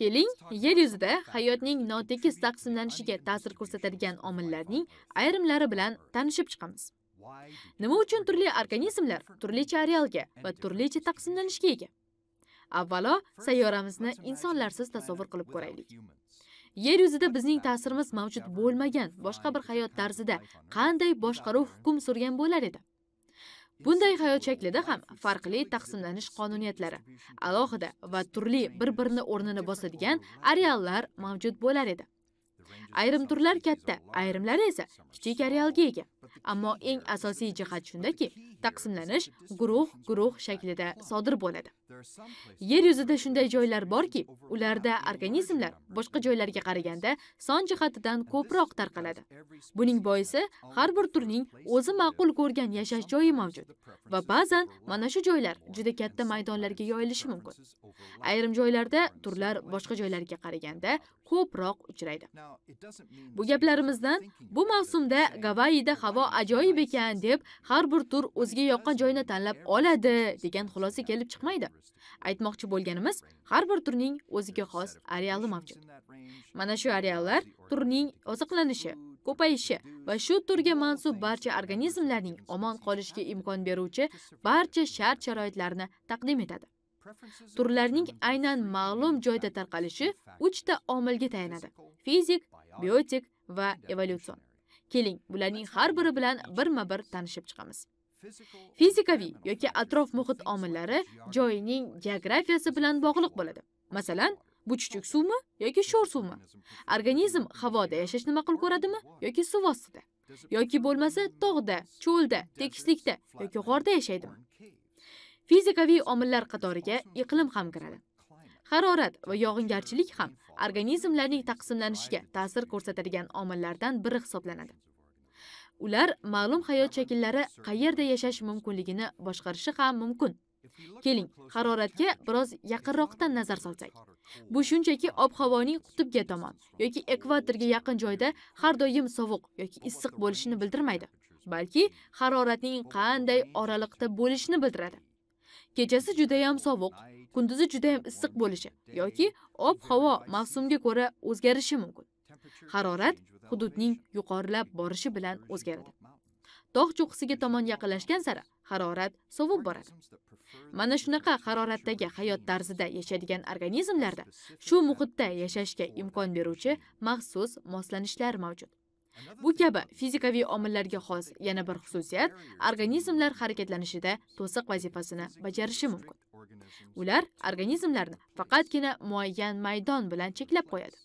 Keling, yer yuzida hayotning notekis taqsimlanishiga ta'sir ko'rsatadigan omillarning ayrimlari bilan tanishib chiqamiz. Nima uchun turli organizmlar turlicha arealga va turlicha taqsimlanishga ega? Avvalo, sayyoramizni insonlarsiz tasavvur qilib ko'raylik. Yer yuzida bizning ta'sirimiz mavjud bo'lmagan boshqa bir hayot tarzida qanday boshqaruv hukm surgan bo'lar edi? bunday hayot shaklida ham farqli taqsimlanish qonuniyatlari alohida va turli bir birini o'rnini bosadigan areallar mavjud bo'lar edi ayrim turlar katta ayrimlari esa kichik arealga ega ammo eng asosiy jihat shundaki taqsimlanish guruh guruh shaklida sodir bo'ladi yer yuzida shunday joylar borki ularda organizmlar boshqa joylarga qaraganda son jihatidan ko'proq tarqaladi buning boisi har bir turning o'zi ma'qul ko'rgan yashash joyi mavjud va ba'zan mana shu joylar juda katta maydonlarga yoyilishi mumkin ayrim joylarda turlar boshqa joylarga qaraganda ko'proq uchraydi bu gaplarimizdan bu mavsumda gavayida havo ajoyib ekan deb har bir tur o'ziga yoqqan joyini tanlab oladi degan xulosa kelib chiqmaydi aytmoqchi bo'lganimiz har bir turning o'ziga xos areali mavjud mana shu areallar turning oziqlanishi ko'payishi va shu turga mansub barcha organizmlarning omon qolishiga imkon beruvchi barcha shart sharoitlarni taqdim etadi turlarning aynan ma'lum joyda tarqalishi uchta omilga tayanadi fizik biotik va evolyutsion keling bularning har biri bilan birma bir tanishib chiqamiz fizikaviy yoki atrof muhit omillari joyining geografiyasi bilan bog'liq bo'ladi masalan bu chuchuk suvmi yoki sho'r suvmi organizm havoda yashashni ma'qul ko'radimi yoki suv ostida yoki bo'lmasa tog'da cho'lda tekislikda yoki g'orda yashaydimi fizikaviy omillar qatoriga iqlim ham kiradi harorat va yog'ingarchilik ham organizmlarning taqsimlanishiga ta'sir ko'rsatadigan omillardan biri hisoblanadi ular ma'lum hayot shakllari qayerda yashash mumkinligini boshqarishi ham mumkin keling haroratga biroz yaqinroqdan nazar solsak bu shunchaki ob havoning qutbga tomon yoki ekvatorga yaqin joyda har doim sovuq yoki issiq bo'lishini bildirmaydi balki haroratning qanday oraliqda bo'lishini bildiradi kechasi judayam sovuq kunduzi juda ham issiq bo'lishi yoki ob havo mavsumga ko'ra o'zgarishi mumkin harorat hududning yuqorilab borishi bilan o'zgaradi tog' cho'qqisiga tomon yaqinlashgan sari harorat sovib boradi mana shunaqa haroratdagi hayot tarzida yashaydigan organizmlarda shu muhitda yashashga imkon beruvchi maxsus moslanishlar mavjud bu kabi fizikaviy omillarga xos yana bir xususiyat organizmlar harakatlanishida to'siq vazifasini bajarishi mumkin ular organizmlarni faqatgina muayyan maydon bilan cheklab qo'yadi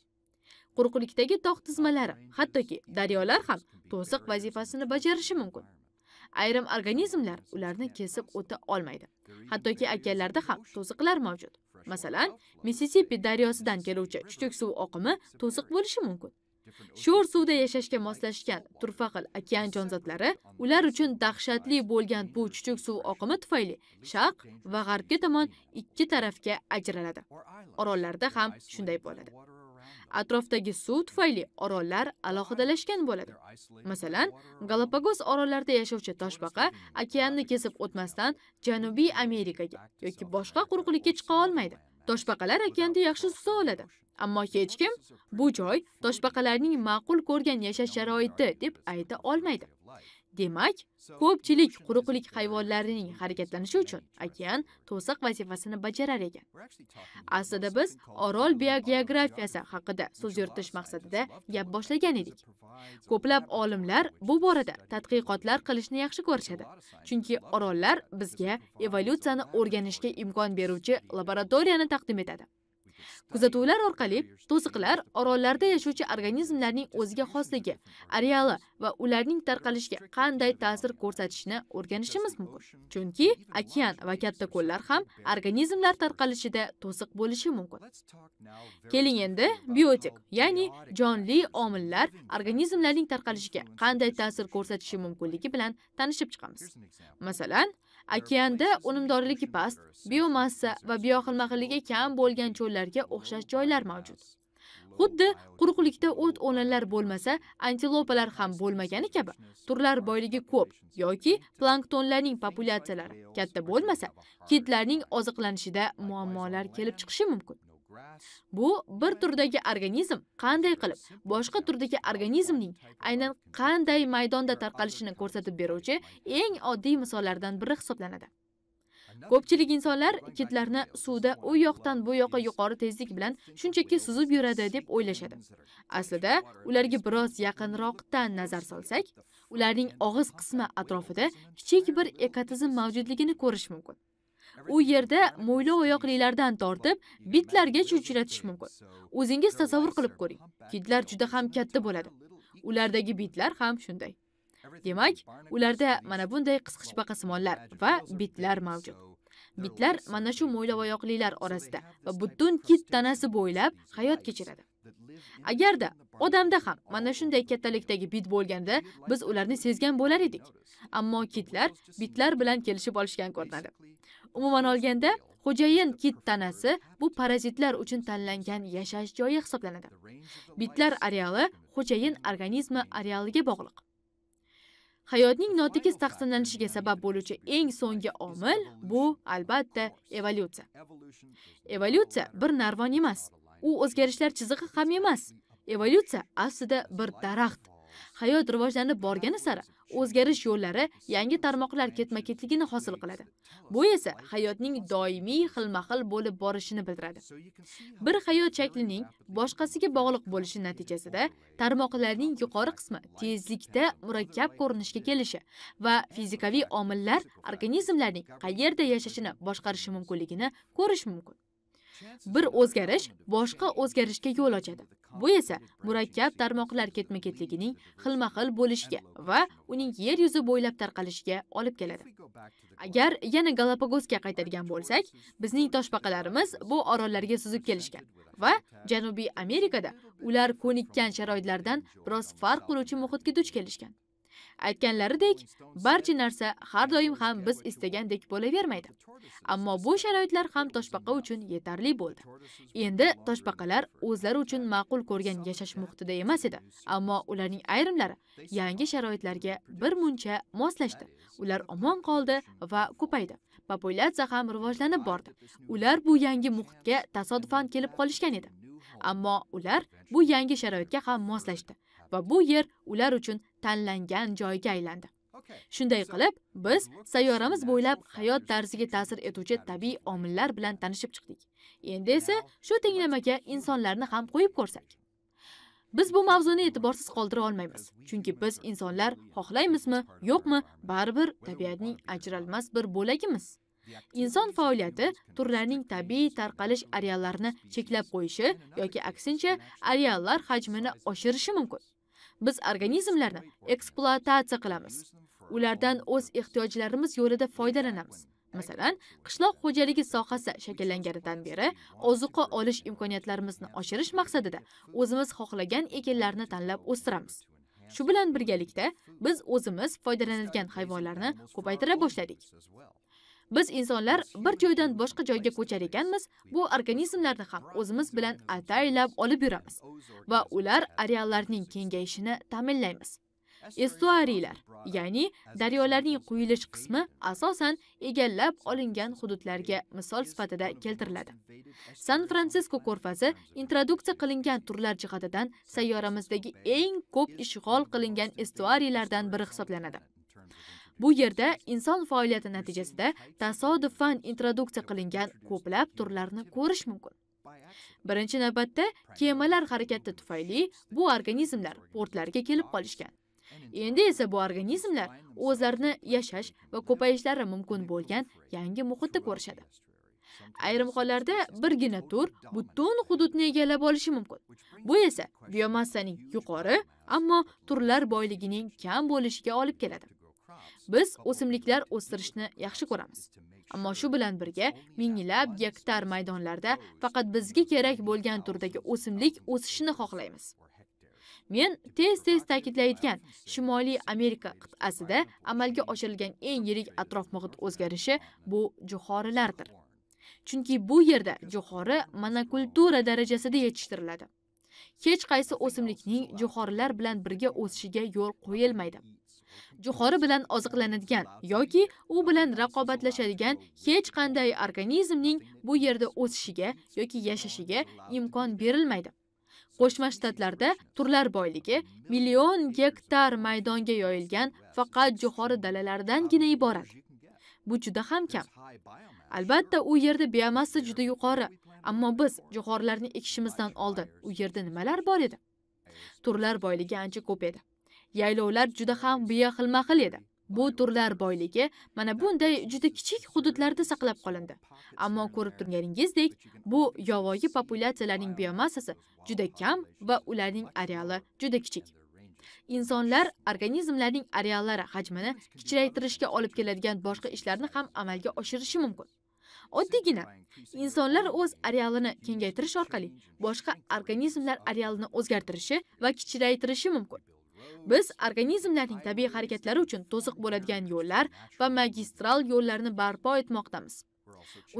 quruqlikdagi tog' tizmalari hattoki daryolar ham to'siq vazifasini bajarishi mumkin ayrim organizmlar ularni kesib o'ta olmaydi hattoki okeanlarda ham to'siqlar mavjud masalan missisipi daryosidan keluvchi chuchuk suv oqimi to'siq bo'lishi mumkin sho'r suvda yashashga moslashgan xil okean jonzotlari ular uchun dahshatli bo'lgan bu chuchuk suv oqimi tufayli sharq va g'arbga tomon ikki tarafga ajraladi orollarda ham shunday bo'ladi atrofdagi suv tufayli orollar alohidalashgan bo'ladi masalan galapagos orollarida yashovchi toshbaqa okeanni kesib o'tmasdan janubiy amerikaga yoki boshqa quruqlikka chiqa olmaydi toshbaqalar okeanda yaxshi suza oladi ammo hech kim bu joy toshbaqalarning ma'qul ko'rgan yashash sharoiti deb ayta olmaydi demak ko'pchilik quruqlik hayvonlarining harakatlanishi uchun okean to'siq vazifasini bajarar ekan aslida biz orol biogeografiyasi haqida so'z yuritish maqsadida gap boshlagan edik ko'plab olimlar bu borada tadqiqotlar qilishni yaxshi ko'rishadi chunki orollar bizga evolyutsiyani o'rganishga imkon beruvchi laboratoriyani taqdim etadi kuzatuvlar orqali to'siqlar orollarda yashovchi organizmlarning o'ziga xosligi areali va ularning tarqalishiga qanday ta'sir ko'rsatishini o'rganishimiz mumkin chunki okean va katta ko'llar ham organizmlar tarqalishida to'siq bo'lishi mumkin keling endi biotik ya'ni jonli omillar organizmlarning tarqalishiga qanday ta'sir ko'rsatishi mumkinligi bilan tanishib chiqamiz masalan Okeanda unumdorligi past, biomassa va bioxilma-xilligi kam bo'lgan cho'llarga o'xshash joylar mavjud. Xuddi quruqlikda o't o'lanlar bo'lmasa, antilopalar ham bo'lmagani kabi, turlar boyligi ko'p yoki planktonlarning populyatsiyalari katta bo'lmasa, kitlarning oziqlanishida muammolar kelib chiqishi mumkin. bu bir turdagi organizm qanday qilib boshqa turdagi organizmning aynan qanday maydonda tarqalishini ko'rsatib beruvchi eng oddiy misollardan biri hisoblanadi ko'pchilik insonlar kitlarni suvda u yoqdan bu yoqqa yuqori tezlik bilan shunchaki suzib yuradi deb o'ylashadi aslida ularga biroz yaqinroqdan nazar solsak ularning og'iz qismi atrofida kichik bir ekotizim mavjudligini ko'rish mumkin u yerda mo'ylov oyoqlilardan tortib bitlargacha uchratish mumkin o'zingiz tasavvur qilib ko'ring kitlar juda ham katta bo'ladi ulardagi bitlar ham shunday demak ularda mana bunday qisqichbaqasimonlar va bitlar mavjud bitlar mana shu mo'ylov orasida va butun kit tanasi bo'ylab hayot kechiradi agarda odamda ham mana shunday kattalikdagi bit bo'lganda biz ularni sezgan bo'lar edik ammo kitlar bitlar bilan kelishib olishgan ko'rinadi umuman olganda xo'jayin kit tanasi bu parazitlar uchun tanlangan yashash joyi hisoblanadi bitlar areali xo'jayin organizmi arealiga bog'liq hayotning notekis taqsimlanishiga sabab bo'luvchi eng so'nggi omil bu albatta evolyutsiya evolyutsiya bir narvon emas u o'zgarishlar chizig'i ham emas evolyutsiya aslida bir daraxt hayot rivojlanib borgani sari o'zgarish yo'llari yangi tarmoqlar ketma ketligini hosil qiladi bu esa hayotning doimiy xilma xil bo'lib borishini bildiradi bir hayot shaklining boshqasiga bog'liq bo'lishi natijasida tarmoqlarning yuqori qismi tezlikda murakkab ko'rinishga kelishi va fizikaviy omillar organizmlarning qayerda yashashini boshqarishi mumkinligini ko'rish mumkin bir o'zgarish boshqa o'zgarishga yo'l ochadi bu esa murakkab tarmoqlar ketma ketligining xilma xil bo'lishiga va uning yer yuzi bo'ylab tarqalishiga olib keladi agar yana galapagosga qaytadigan bo'lsak bizning toshbaqalarimiz bu orollarga suzib kelishgan va janubiy amerikada ular ko'nikkan sharoitlardan biroz farq qiluvchi muhitga duch kelishgan aytganlaridek barcha narsa har doim ham biz istagandek bo'lavermaydi ammo bu sharoitlar ham toshbaqa uchun yetarli bo'ldi endi toshbaqalar o'zlari uchun ma'qul ko'rgan yashash muhitida emas edi ammo ularning ayrimlari yangi sharoitlarga bir muncha moslashdi ular omon qoldi va ko'paydi populyatsiya ham rivojlanib bordi ular bu yangi muhitga tasodifan kelib qolishgan edi ammo ular bu yangi sharoitga ham moslashdi va bu yer ular uchun tanlangan joyga aylandi shunday qilib biz sayyoramiz bo'ylab hayot tarziga ta'sir etuvchi tabiiy omillar bilan tanishib chiqdik endi esa shu tenglamaga insonlarni ham qo'yib ko'rsak biz bu mavzuni e'tiborsiz qoldira olmaymiz chunki biz insonlar xohlaymizmi yo'qmi baribir tabiatning ajralmas bir bo'lagimiz inson faoliyati turlarning tabiiy tarqalish areallarini cheklab qo'yishi yoki aksincha areallar hajmini oshirishi mumkin biz organizmlarni ekspluatatsiya qilamiz ulardan o'z ehtiyojlarimiz yo'lida foydalanamiz masalan qishloq xo'jaligi sohasi shakllanganidan beri ozuqa olish imkoniyatlarimizni oshirish maqsadida o'zimiz xohlagan ekinlarni tanlab o'stiramiz shu bilan birgalikda biz o'zimiz foydalanadigan hayvonlarni ko'paytira boshladik biz insonlar bir joydan boshqa joyga ko'char ekanmiz bu organizmlarni ham o'zimiz bilan ataylab olib yuramiz va ular areallarning kengayishini ta'minlaymiz estuariylar ya'ni daryolarning quyilish qismi asosan egallab olingan hududlarga misol sifatida keltiriladi san fransisko ko'rfazi introduksiya qilingan turlar jihatidan sayyoramizdagi eng ko'p ishg'ol qilingan estuariylardan biri hisoblanadi bu yerda inson faoliyati natijasida tasodifan introduksiya qilingan ko'plab turlarni ko'rish mumkin birinchi navbatda kemalar harakati tufayli bu organizmlar portlarga kelib qolishgan endi esa bu organizmlar o'zlarini yashash va ko'payishlari mumkin bo'lgan yangi muhitda ko'rishadi ayrim hollarda birgina tur butun hududni egallab olishi mumkin bu esa biomassaning yuqori ammo turlar boyligining kam bo'lishiga olib keladi Biz o'simliklar o'stirishni yaxshi ko'ramiz. Ammo shu bilan birga minglab gektar maydonlarda faqat bizga kerak bo'lgan turdagi o'simlik o'sishini xohlaymiz. Men tez-tez ta'kidlayotgan Shimoliy Amerika qit'asida amalga oshirilgan eng yirik atrof-muhit o'zgarishi bu jo'xorilardir. Chunki bu yerda jo'xori monokultura darajasida yetishtiriladi. Hech qaysi o'simlikning jo'xorilar bilan birga o'sishiga yo'l qo'yilmaydi. jo'xori bilan oziqlanadigan yoki u bilan raqobatlashadigan hech qanday organizmning bu yerda o'sishiga yoki yashashiga imkon berilmaydi qo'shma shtatlarda turlar boyligi million gektar maydonga yoyilgan faqat jo'xori dalalaridangina iborat bu juda ham kam albatta u yerda biomassa juda yuqori ammo biz jo'xorilarni ekishimizdan oldin u yerda nimalar bor edi turlar boyligi ancha ko'p edi yaylovlar juda ham buya xilma xil edi bu turlar boyligi mana bunday juda kichik hududlarda saqlab qolindi ammo ko'rib turganingizdek bu yovvoyi populyatsiyalarning biomassasi juda kam va ularning areali juda kichik insonlar organizmlarning areallari hajmini kichraytirishga olib keladigan boshqa ishlarni ham amalga oshirishi mumkin oddiygina insonlar o'z arealini kengaytirish orqali boshqa organizmlar arealini o'zgartirishi va kichraytirishi mumkin biz organizmlarning tabiiy harakatlari uchun to'siq bo'ladigan yo'llar va magistral yo'llarni barpo etmoqdamiz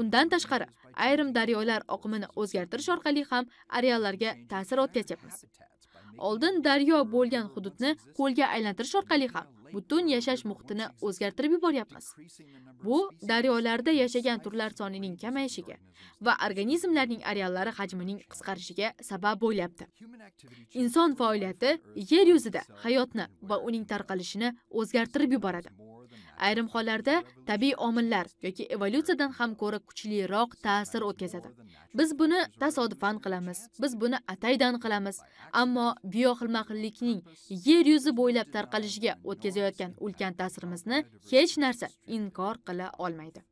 undan tashqari ayrim daryolar oqimini o'zgartirish orqali ham areallarga ta'sir o'tkazyapmiz oldin daryo bo'lgan hududni ko'lga aylantirish orqali ham butun yashash muhitini o'zgartirib yuboryapmiz bu daryolarda yashagan turlar sonining kamayishiga va organizmlarning areallari hajmining qisqarishiga sabab bo'lyapti inson faoliyati yer yuzida hayotni va uning tarqalishini o'zgartirib yuboradi ayrim hollarda tabiiy omillar yoki evolyutsiyadan ham ko'ra kuchliroq ta'sir o'tkazadi biz buni tasodifan qilamiz biz buni ataydan qilamiz ammo bioxilma xillikning yer yuzi bo'ylab tarqalishiga o'tkazayotgan ulkan ta'sirimizni hech narsa inkor qila olmaydi